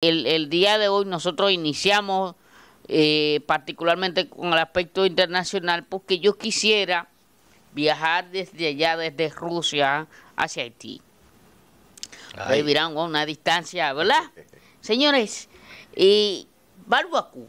El, día de hoy nosotros iniciamos eh, particularmente con el aspecto internacional porque yo quisiera viajar desde allá, desde Rusia hacia Haití. Ahí a una distancia, ¿verdad? Señores, Y eh, barbacoa.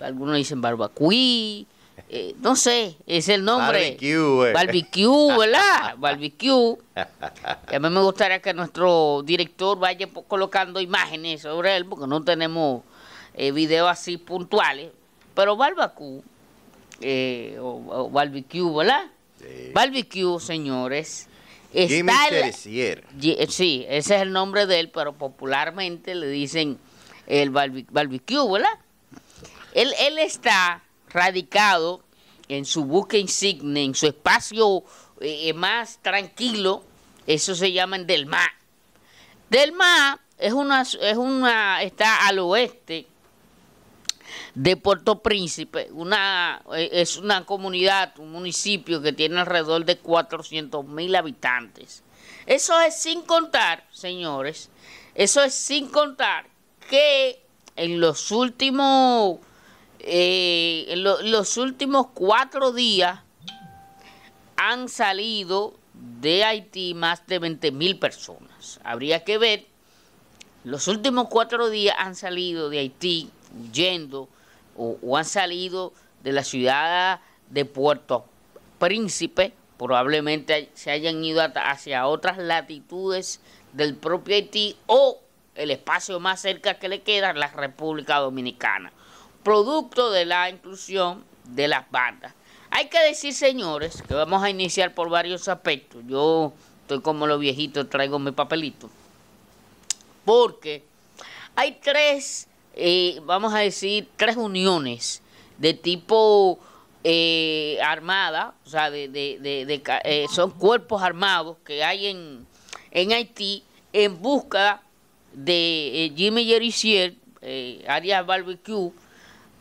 Algunos dicen barbacuí, eh, no sé, es el nombre. Barbecue. Barbecue, ¿verdad? Barbecue. a mí me gustaría que nuestro director vaya colocando imágenes sobre él, porque no tenemos eh, videos así puntuales. Pero barbecue, eh, o, o, barbecue, ¿verdad? Barbecue, señores. Está el, eh, sí, ese es el nombre de él, pero popularmente le dicen el barbecue, ¿verdad? Él, él está radicado en su buque insigne, en su espacio eh, más tranquilo, eso se llama del mar es una, es una, está al oeste de Puerto Príncipe, una, eh, es una comunidad, un municipio que tiene alrededor de 400 mil habitantes. Eso es sin contar, señores, eso es sin contar que en los últimos eh, los últimos cuatro días han salido de Haití más de 20 mil personas. Habría que ver, los últimos cuatro días han salido de Haití huyendo o han salido de la ciudad de Puerto Príncipe, probablemente se hayan ido hacia otras latitudes del propio Haití o el espacio más cerca que le queda, la República Dominicana producto de la inclusión de las bandas. Hay que decir, señores, que vamos a iniciar por varios aspectos. Yo estoy como los viejitos, traigo mi papelito. Porque hay tres, eh, vamos a decir, tres uniones de tipo eh, armada, o sea, de, eh, son cuerpos armados que hay en, en Haití en busca de Jimmy Jericier, Arias Barbecue,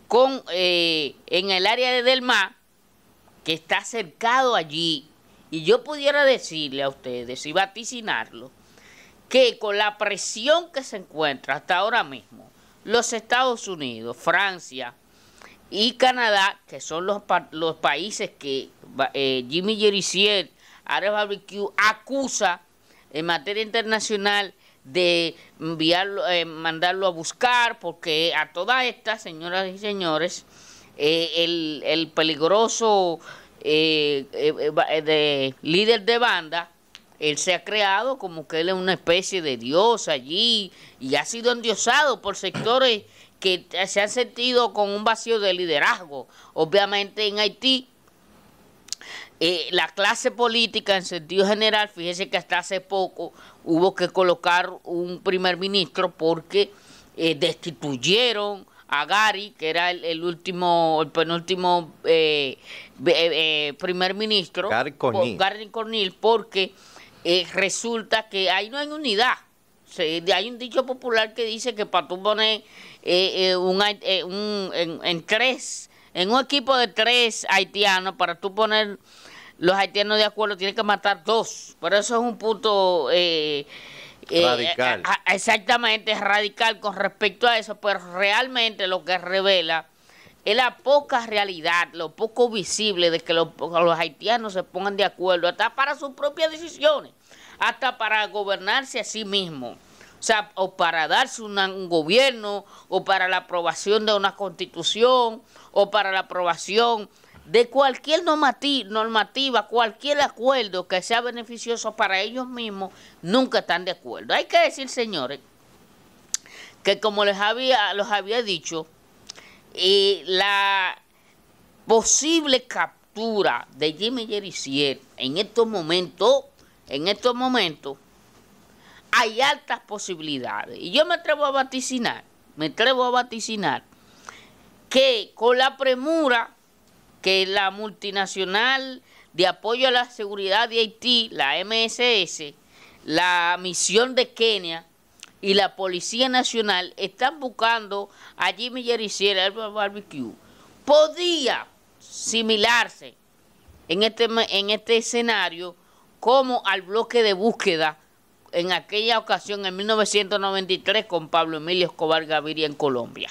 con, eh, en el área de Del Mar, que está cercado allí, y yo pudiera decirle a ustedes y vaticinarlo, que con la presión que se encuentra hasta ahora mismo, los Estados Unidos, Francia y Canadá, que son los, los países que eh, Jimmy Jericier, Ares Barbecue, acusa en materia internacional de enviarlo, eh, mandarlo a buscar, porque a todas estas, señoras y señores, eh, el, el, peligroso eh, de, líder de banda, él se ha creado como que él es una especie de dios allí y ha sido endiosado por sectores que se han sentido con un vacío de liderazgo. Obviamente en Haití eh, la clase política en sentido general, fíjese que hasta hace poco hubo que colocar un primer ministro porque eh, destituyeron a Gary, que era el, el último, el penúltimo eh, eh primer ministro, Gary Cornil, Gary Cornil porque resulta que ahí no hay unidad. hay un dicho popular que dice que para tú poner un, en, en, tres, en un equipo de tres haitianos, para tú poner los haitianos de acuerdo tienen que matar dos. por eso es un punto... Eh, eh, radical. exactamente, radical con respecto a eso, pero realmente lo que revela es la poca realidad, lo poco visible de que los, haitianos se pongan de acuerdo, hasta para sus propias decisiones, hasta para gobernarse a sí mismos. O sea, o para darse un gobierno, o para la aprobación de una constitución, o para la aprobación de cualquier normativa, cualquier acuerdo que sea beneficioso para ellos mismos, nunca están de acuerdo. Hay que decir, señores, que como les había, los había dicho, la posible captura de Jimmy Jericier en estos momentos, en estos momentos, hay altas posibilidades. Y yo me atrevo a vaticinar, me atrevo a vaticinar que con la premura que la multinacional de apoyo a la seguridad de Haití, la MSS, la misión de Kenia y la Policía Nacional están buscando a Jimmy Jericiel, el barbecue. Podía similarse en este, en este escenario como al bloque de búsqueda en aquella ocasión, en 1993, con Pablo Emilio Escobar Gaviria en Colombia.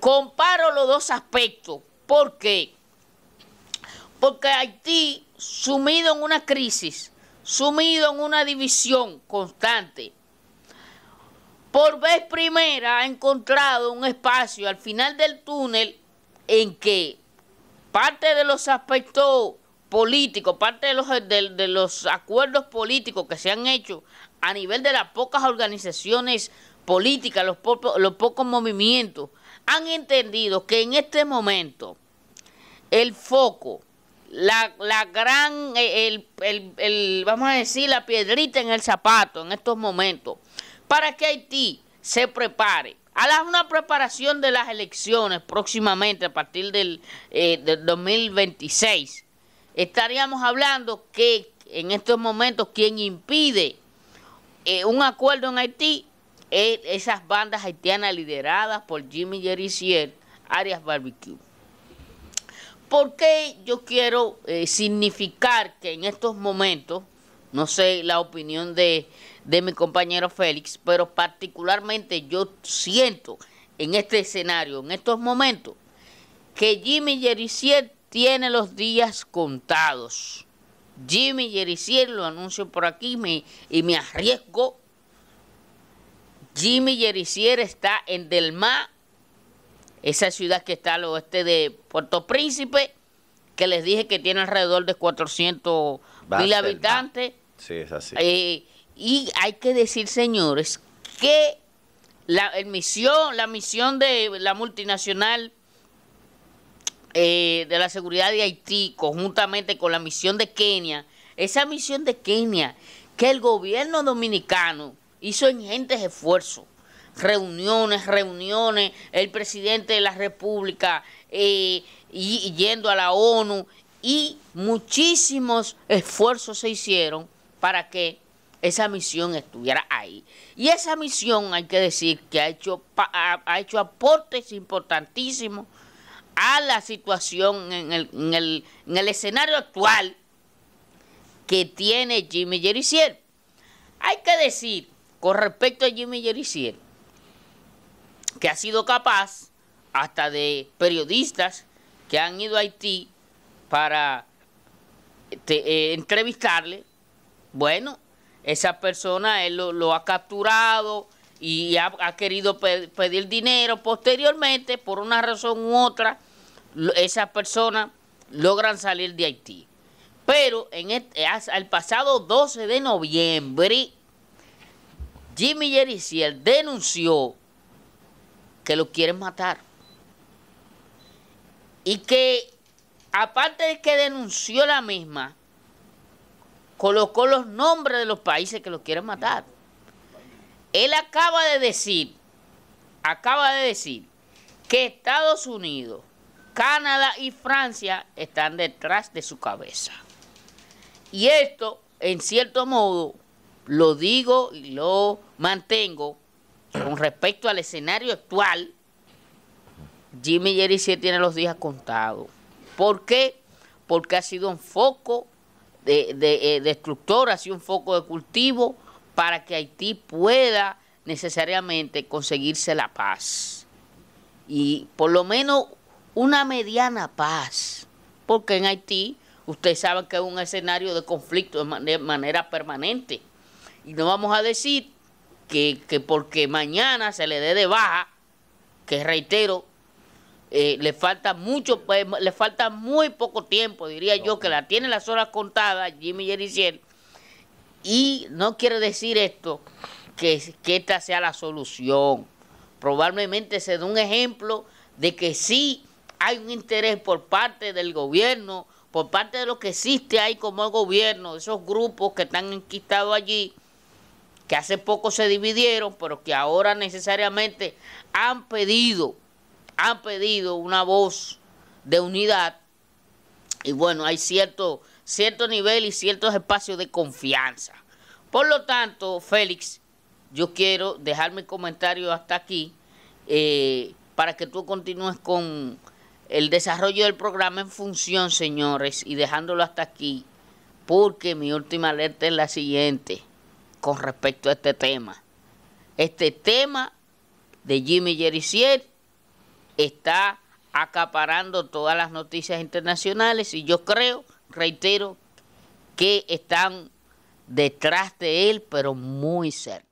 Comparo los dos aspectos ¿Por qué? Porque Haití, sumido en una crisis, sumido en una división constante, por vez primera ha encontrado un espacio al final del túnel en que parte de los aspectos políticos, parte de los, los acuerdos políticos que se han hecho a nivel de las pocas organizaciones política, los, pocos movimientos, han entendido que en este momento el foco, la, gran, eh, el, vamos a decir, la piedrita en el zapato en estos momentos, para que Haití se prepare a la, una preparación de las elecciones próximamente a partir del, 2026. Eh, Estaríamos hablando que en estos momentos quien impide eh, un acuerdo en Haití e, esas bandas haitianas lideradas por Jimmy Jericiel, Arias Barbecue. ¿Por qué yo quiero eh, significar que en estos momentos, no sé la opinión de, mi compañero Félix, pero particularmente yo siento en este escenario, en estos momentos, que Jimmy Jericiel tiene los días contados. Jimmy Jericiel, lo anuncio por aquí me, y me arriesgo Jimmy Yerisier está en Delma, esa ciudad que está al oeste de Puerto Príncipe, que les dije que tiene alrededor de 400 mil habitantes. Sí, es así. Eh, y hay que decir, señores, que la misión, la misión de la multinacional eh, de la seguridad de Haití, conjuntamente con la misión de Kenia, esa misión de Kenia, que el gobierno dominicano hizo ingentes esfuerzos, reuniones, reuniones, el presidente de la República eh, y, yendo a la ONU y muchísimos esfuerzos se hicieron para que esa misión estuviera ahí. Y esa misión hay que decir que ha hecho, ha hecho aportes importantísimos a la situación en el, escenario actual que tiene Jimmy Jericiel. Hay que decir con respecto a Jimmy Jericiel, que ha sido capaz hasta de periodistas que han ido a Haití para este, eh, entrevistarle, bueno, esa persona lo, ha capturado y ha, querido pedir dinero. Posteriormente, por una razón u otra, esas personas logran salir de Haití. Pero en eh, el, pasado 12 de noviembre Jimmy Jericiel denunció que lo quieren matar. Y que, aparte de que denunció la misma, colocó los nombres de los países que lo quieren matar. Él acaba de decir, acaba de decir, que Estados Unidos, Canadá y Francia están detrás de su cabeza. Y esto, en cierto modo, lo digo y lo mantengo con respecto al escenario actual, Jimmy sí tiene los días contados. ¿Por qué? Porque ha sido un foco de, de, de eh, destructor, ha sido un foco de cultivo para que Haití pueda necesariamente conseguirse la paz. Y por lo menos una mediana paz. Porque en Haití, ustedes saben que es un escenario de conflicto de manera permanente y no vamos a decir que, porque mañana se le dé de baja, que reitero, eh, le falta mucho, pues, le falta muy poco tiempo, diría yo, que la tiene las horas contadas Jimmy Jericiel. Y no quiere decir esto que, que esta sea la solución. Probablemente se dé un ejemplo de que sí hay un interés por parte del gobierno, por parte de lo que existe ahí como el gobierno, esos grupos que están enquistados allí, que hace poco se dividieron, pero que ahora necesariamente han pedido, han pedido una voz de unidad. Y bueno, hay cierto, cierto nivel y ciertos espacios de confianza. Por lo tanto, Félix, yo quiero dejar mi comentario hasta aquí eh, para que tú continúes con el desarrollo del programa en función, señores, y dejándolo hasta aquí, porque mi última alerta es la siguiente con respecto a este tema. Este tema de Jimmy Jericho está acaparando todas las noticias internacionales y yo creo, reitero, que están detrás de él, pero muy cerca.